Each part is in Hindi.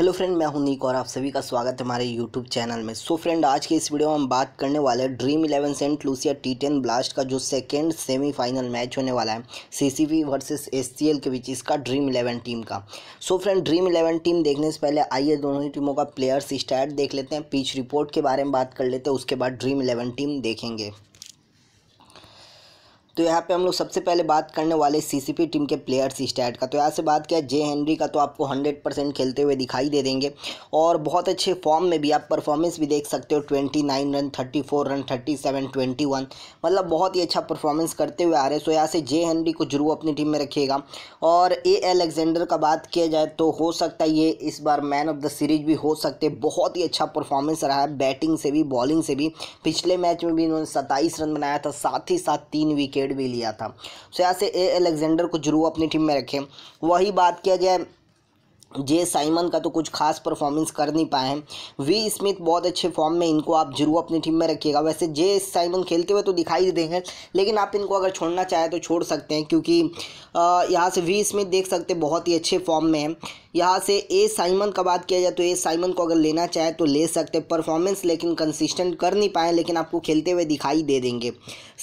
हेलो फ्रेंड मैं हूं नीक और आप सभी का स्वागत है हमारे यूट्यूब चैनल में सो so फ्रेंड आज के इस वीडियो में हम बात करने वाले हैं Dream Eleven Saint Lucia T Ten blast का जो सेकेंड सेमीफाइनल मैच होने वाला है सीसीबी वर्सेस एससीएल के बीच इसका ड्रीम इलेवन टीम का so so friend Dream Eleven team देखने से पहले आइए दोनों ही टीमों का प्लेयर्स स्टैट देख लेते हैं पिच रिपोर्ट के बारे में बात कर लेते हैं उसके बाद ड्रीम इलेवन टीम देखेंगे तो यहाँ पे हम लोग सबसे पहले बात करने वाले सीसीपी टीम के प्लेयर्स स्टैट का तो यहाँ से बात किया जे हेनरी का तो आपको हंड्रेड परसेंट खेलते हुए दिखाई दे देंगे और बहुत अच्छे फॉर्म में भी आप परफॉर्मेंस भी देख सकते हो twenty nine run thirty four run thirty seven twenty one मतलब बहुत ही अच्छा परफॉर्मेंस करते हुए आ रहे सो तो यहाँ से जे हेनरी को जरूर अपनी टीम में रखिएगा और ए एलेक्जेंडर का बात किया जाए तो हो सकता है ये इस बार मैन ऑफ द सीरीज भी हो सकते बहुत ही अच्छा परफॉर्मेंस रहा है बैटिंग से भी बॉलिंग से भी पिछले मैच में भी इन्होंने सत्ताईस रन बनाया था साथ ही साथ तीन विकेट विकेट भी लिया था सो यहाँ से ए एलेक्जेंडर को जरूर अपनी टीम में रखें वही बात किया जाए जे साइमन का तो कुछ खास परफॉर्मेंस कर नहीं पाए हैं वी स्मिथ बहुत अच्छे फॉर्म में इनको आप जरूर अपनी टीम में रखिएगा वैसे जे साइमन खेलते हुए तो दिखाई दे देंगे लेकिन आप इनको अगर छोड़ना चाहें तो छोड़ सकते हैं क्योंकि यहाँ से वी स्मिथ देख सकते हैं बहुत ही अच्छे फॉर्म में है यहाँ से ए साइमन का बात किया जाए तो ए साइमन को अगर लेना चाहे तो ले सकते परफॉर्मेंस लेकिन कंसिस्टेंट कर नहीं पाए लेकिन आपको खेलते हुए दिखाई दे देंगे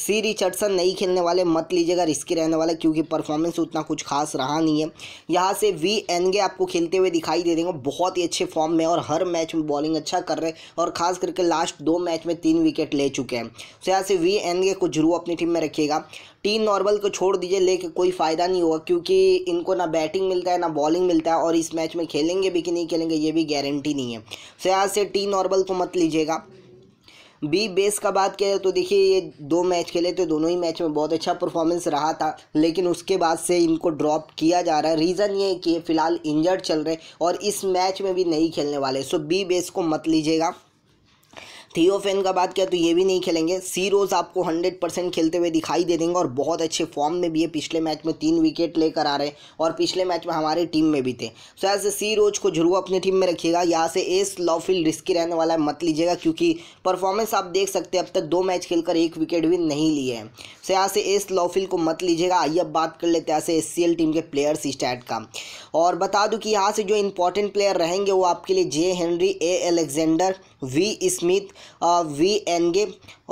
सी रिचर्डसन नहीं खेलने वाले मत लीजिएगा रिस्की रहने वाले क्योंकि परफॉर्मेंस उतना कुछ खास रहा नहीं है यहाँ से वी एनगे आपको खेलते हुए दिखाई दे देंगे बहुत ही अच्छे फॉर्म में और हर मैच में बॉलिंग अच्छा कर रहे हैं और खास करके लास्ट दो मैच में तीन विकेट ले चुके हैं तो यहाँ से वी एनगे को जरूर अपनी टीम में रखिएगा टीम नॉर्मल को छोड़ दीजिए लेकिन कोई फ़ायदा नहीं होगा क्योंकि इनको ना बैटिंग मिलता है ना बॉलिंग मिलता है और इस मैच में खेलेंगे भी कि नहीं खेलेंगे ये भी गारंटी नहीं है सो यहाँ से टी नॉर्मल को मत लीजिएगा बी बेस का बात करें तो देखिए ये दो मैच खेले थे दोनों ही मैच में बहुत अच्छा परफॉर्मेंस रहा था लेकिन उसके बाद से इनको ड्रॉप किया जा रहा है रीज़न ये है कि फ़िलहाल इंजर्ड चल रहे और इस मैच में भी नहीं खेलने वाले सो बी बेस को मत लीजिएगा थियोफेन का बात किया तो ये भी नहीं खेलेंगे सी रोज आपको 100 परसेंट खेलते हुए दिखाई दे देंगे और बहुत अच्छे फॉर्म में भी है पिछले मैच में तीन विकेट लेकर आ रहे और पिछले मैच में हमारी टीम में भी थे सो सी रोज को जरूर अपनी टीम में रखिएगा यहाँ से एस लॉफिल रिस्की रहने वाला है मत लीजिएगा क्योंकि परफॉर्मेंस आप देख सकते हैं अब तक दो मैच खेलकर एक विकेट भी नहीं लिए हैं सो यहाँ से एस लॉफिल को मत लीजिएगा आइए अब बात कर लेते हैं यहाँ से एस टीम के प्लेयर्स स्टैट का और बता दूँ कि यहाँ से जो इंपॉर्टेंट प्लेयर रहेंगे वो आपके लिए J Henry A Alexander V Smith V एनगे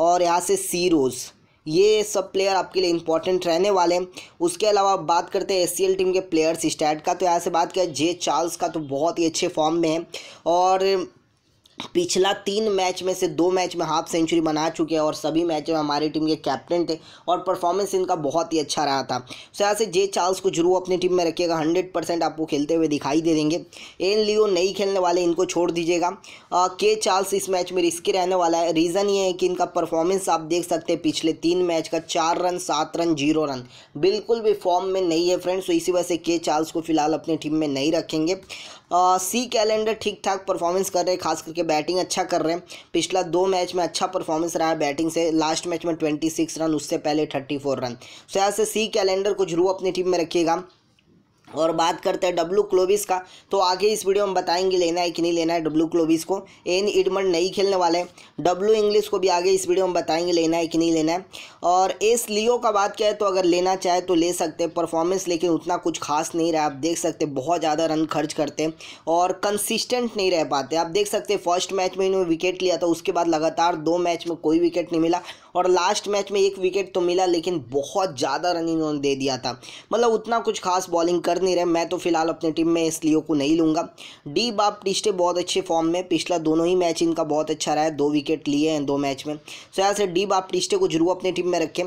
और यहाँ से सी रोज़ ये सब प्लेयर आपके लिए इंपॉर्टेंट रहने वाले हैं उसके अलावा बात करते हैं एस टीम के प्लेयर्स स्टैट का तो यहाँ से बात करें जे चार्ल्स का तो बहुत ही अच्छे फॉर्म में है और पिछला तीन मैच में से दो मैच में हाफ सेंचुरी बना चुके हैं और सभी मैच में हमारी टीम के कैप्टन थे और परफॉर्मेंस इनका बहुत ही अच्छा रहा था उस यहाँ से जे चार्ल्स को जरूर अपनी टीम में रखिएगा हंड्रेड परसेंट आपको खेलते हुए दिखाई दे देंगे एन लियो नहीं खेलने वाले इनको छोड़ दीजिएगा के चार्ल्स इस मैच में रिस्की रहने वाला है रीज़न ये है कि इनका परफॉर्मेंस आप देख सकते हैं पिछले तीन मैच का चार रन सात रन जीरो रन बिल्कुल भी फॉर्म में नहीं है फ्रेंड्स तो इसी वजह से के चार्ल्स को फिलहाल अपनी टीम में नहीं रखेंगे सी कैलेंडर ठीक ठाक परफॉर्मेंस कर रहे हैं खास करके बैटिंग अच्छा कर रहे हैं पिछला दो मैच में अच्छा परफॉर्मेंस रहा है बैटिंग से लास्ट मैच में ट्वेंटी सिक्स रन उससे पहले थर्टी फोर रन सो यहाँ से सी कैलेंडर को जरूर अपनी टीम में रखिएगा और बात करते हैं डब्लू क्लोविस का तो आगे इस वीडियो में बताएंगे लेना है कि नहीं लेना है डब्लू क्लोविस को एन इडम नहीं खेलने वाले हैं डब्लू इंग्लिश को भी आगे इस वीडियो में बताएंगे लेना है कि नहीं लेना है और एस लियो का बात क्या है तो अगर लेना चाहे तो ले सकते हैं परफॉर्मेंस लेकिन उतना कुछ खास नहीं रहा आप देख सकते बहुत ज़्यादा रन खर्च करते हैं और कंसिस्टेंट नहीं रह पाते आप देख सकते फर्स्ट मैच में इन्होंने विकेट लिया था उसके बाद लगातार दो मैच में कोई विकेट नहीं मिला और लास्ट मैच में एक विकेट तो मिला लेकिन बहुत ज़्यादा रन इन्होंने दे दिया था मतलब उतना कुछ खास बॉलिंग कर नहीं रहे मैं तो फिलहाल अपनी टीम में इस लियो को नहीं लूँगा डी बाप टिस्टे बहुत अच्छे फॉर्म में पिछला दोनों ही मैच इनका बहुत अच्छा रहा है दो विकेट लिए हैं दो मैच में सो यहाँ से डी बाप टिस्टे को जरूर अपनी टीम में रखें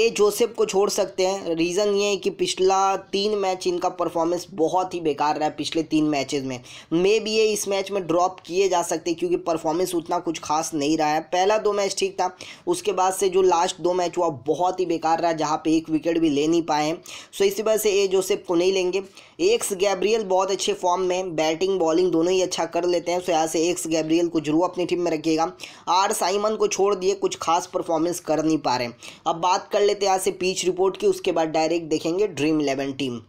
ए जोसेफ को छोड़ सकते हैं रीज़न ये है कि पिछला तीन मैच इनका परफॉर्मेंस बहुत ही बेकार रहा है पिछले तीन मैच में मे बी ये इस मैच में ड्रॉप किए जा सकते क्योंकि परफॉर्मेंस उतना कुछ खास नहीं रहा है पहला दो मैच ठीक था उस उसके बाद से जो लास्ट दो मैच हुआ बहुत ही बेकार रहा जहाँ पे एक विकेट भी ले नहीं पाए हैं सो इसी वजह से ए जोसेफ को नहीं लेंगे एक्स गैब्रियल बहुत अच्छे फॉर्म में बैटिंग बॉलिंग दोनों ही अच्छा कर लेते हैं सो यहाँ से एक्स गैब्रियल को जरूर अपनी टीम में रखिएगा आर साइमन को छोड़ दिए कुछ खास परफॉर्मेंस कर नहीं पा रहे अब बात कर लेते हैं यहाँ से पीच रिपोर्ट की उसके बाद डायरेक्ट देखेंगे ड्रीम इलेवन टीम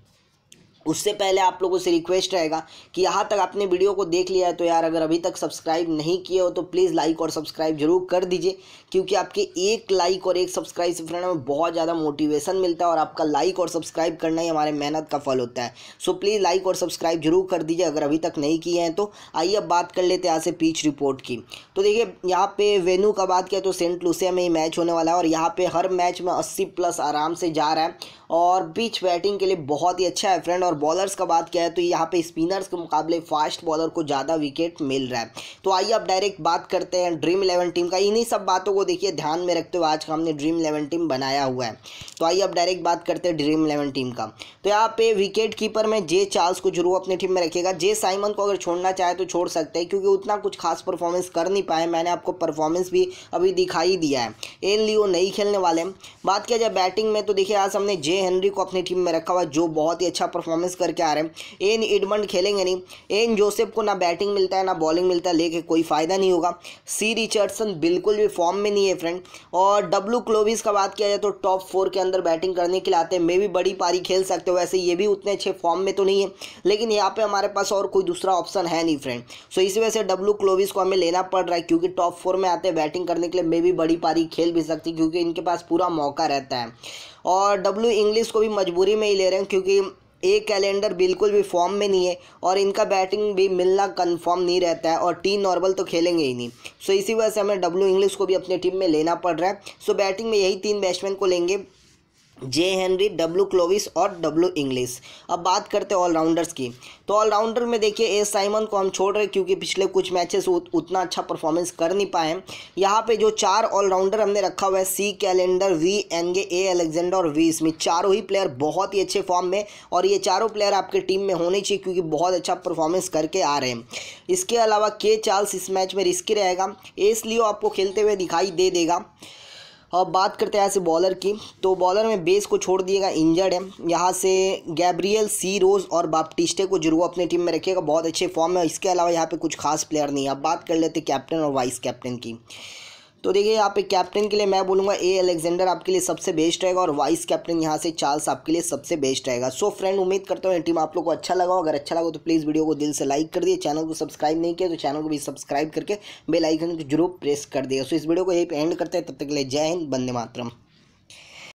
उससे पहले आप लोगों से रिक्वेस्ट रहेगा कि यहाँ तक आपने वीडियो को देख लिया है तो यार अगर अभी तक सब्सक्राइब नहीं किए हो तो प्लीज़ लाइक और सब्सक्राइब जरूर कर दीजिए क्योंकि आपके एक लाइक और एक सब्सक्राइब से फ्रेंड हमें बहुत ज़्यादा मोटिवेशन मिलता है और आपका लाइक और सब्सक्राइब करना ही हमारे मेहनत का फल होता है सो प्लीज़ लाइक और सब्सक्राइब जरूर कर दीजिए अगर अभी तक नहीं किए हैं तो आइए अब बात कर लेते हैं यहाँ से पीच रिपोर्ट की तो देखिए यहाँ पे वेन्यू का बात किया तो सेंट लूसिया में ही मैच होने वाला है और यहाँ पर हर मैच में अस्सी प्लस आराम से जा रहा है और पीच बैटिंग के लिए बहुत ही अच्छा है फ्रेंड और बॉलर्स का बात किया है तो यहाँ पे स्पिनर्स के मुकाबले फास्ट बॉलर को ज़्यादा विकेट मिल रहा है तो आइए अब डायरेक्ट बात करते हैं ड्रीम इलेवन टीम का इन्हीं सब बातों को देखिए ध्यान में रखते हुए आज का हमने ड्रीम इलेवन टीम बनाया हुआ है तो आइए अब डायरेक्ट बात करते हैं ड्रीम इलेवन टीम का तो यहाँ पे विकेट कीपर में जे चार्ल्स को जरूर अपनी टीम में रखेगा जे साइमन को अगर छोड़ना चाहे तो छोड़ सकते हैं क्योंकि उतना कुछ खास परफॉर्मेंस कर नहीं पाए मैंने आपको परफॉर्मेंस भी अभी दिखाई दिया है एन लियो नहीं खेलने वाले बात किया जाए बैटिंग में तो देखिए आज हमने जे हेनरी को अपनी टीम में रखा हुआ जो बहुत ही अच्छा परफॉर्मेंस परफॉर्मेंस करके आ रहे हैं एन एडमंड खेलेंगे नहीं एन जोसेफ को ना बैटिंग मिलता है ना बॉलिंग मिलता है लेके कोई फ़ायदा नहीं होगा सी रिचर्डसन बिल्कुल भी फॉर्म में नहीं है फ्रेंड और डब्ल्यू क्लोविस का बात किया जाए तो टॉप फोर के अंदर बैटिंग करने के लिए आते हैं मे भी बड़ी पारी खेल सकते हो वैसे ये भी उतने अच्छे फॉर्म में तो नहीं है लेकिन यहाँ पर हमारे पास और कोई दूसरा ऑप्शन है नहीं फ्रेंड सो इसी वजह से डब्ल्यू क्लोविस को हमें लेना पड़ रहा है क्योंकि टॉप फोर में आते हैं बैटिंग करने के लिए मे भी बड़ी पारी खेल भी सकती क्योंकि इनके पास पूरा मौका रहता है और डब्ल्यू इंग्लिश को भी मजबूरी में ही ले रहे हैं क्योंकि ए कैलेंडर बिल्कुल भी फॉर्म में नहीं है और इनका बैटिंग भी मिलना कंफर्म नहीं रहता है और टी नॉर्मल तो खेलेंगे ही नहीं सो इसी वजह से हमें डब्ल्यू इंग्लिश को भी अपनी टीम में लेना पड़ रहा है सो बैटिंग में यही तीन बैट्समैन को लेंगे जे हेनरी डब्ल्यू क्लोविस और डब्ल्यू इंग्लिश अब बात करते हैं ऑलराउंडर्स की तो ऑलराउंडर में देखिए ए साइमन को हम छोड़ रहे क्योंकि पिछले कुछ मैचेस उतना अच्छा परफॉर्मेंस कर नहीं पाए यहाँ पे जो चार ऑलराउंडर हमने रखा हुआ है सी कैलेंडर वी एनगे ए अलेक्जेंडर और वी इसमें चारों ही प्लेयर बहुत ही अच्छे फॉर्म में और ये चारों प्लेयर आपके टीम में होने चाहिए क्योंकि बहुत अच्छा परफॉर्मेंस करके आ रहे हैं इसके अलावा के चार्ल्स इस मैच में रिस्की रहेगा एस लियो आपको खेलते हुए दिखाई दे देगा अब बात करते हैं यहाँ से बॉलर की तो बॉलर में बेस को छोड़ दिएगा इंजर्ड है यहाँ से गैब्रियल सी रोज और बाप्टिस्टे को जरूर अपने टीम में रखिएगा बहुत अच्छे फॉर्म है इसके अलावा यहाँ पे कुछ खास प्लेयर नहीं है अब बात कर लेते कैप्टन और वाइस कैप्टन की तो देखिए यहाँ पे कैप्टन के लिए मैं बोलूँगा ए अलेक्जेंडर आपके लिए सबसे बेस्ट रहेगा और वाइस कैप्टन यहाँ से चार्ल्स आपके लिए सबसे बेस्ट रहेगा सो फ्रेंड उम्मीद करता हूँ टीम आप लोग को अच्छा लगा अगर अच्छा लगा तो प्लीज़ वीडियो को दिल से लाइक कर दिए चैनल को सब्सक्राइब नहीं किया तो चैनल को भी सब्सक्राइब करके बेलाइकन को जरूर प्रेस कर दिया सो इस वीडियो को यही एंड करते हैं तब तक के लिए जय हिंद बंदे मातरम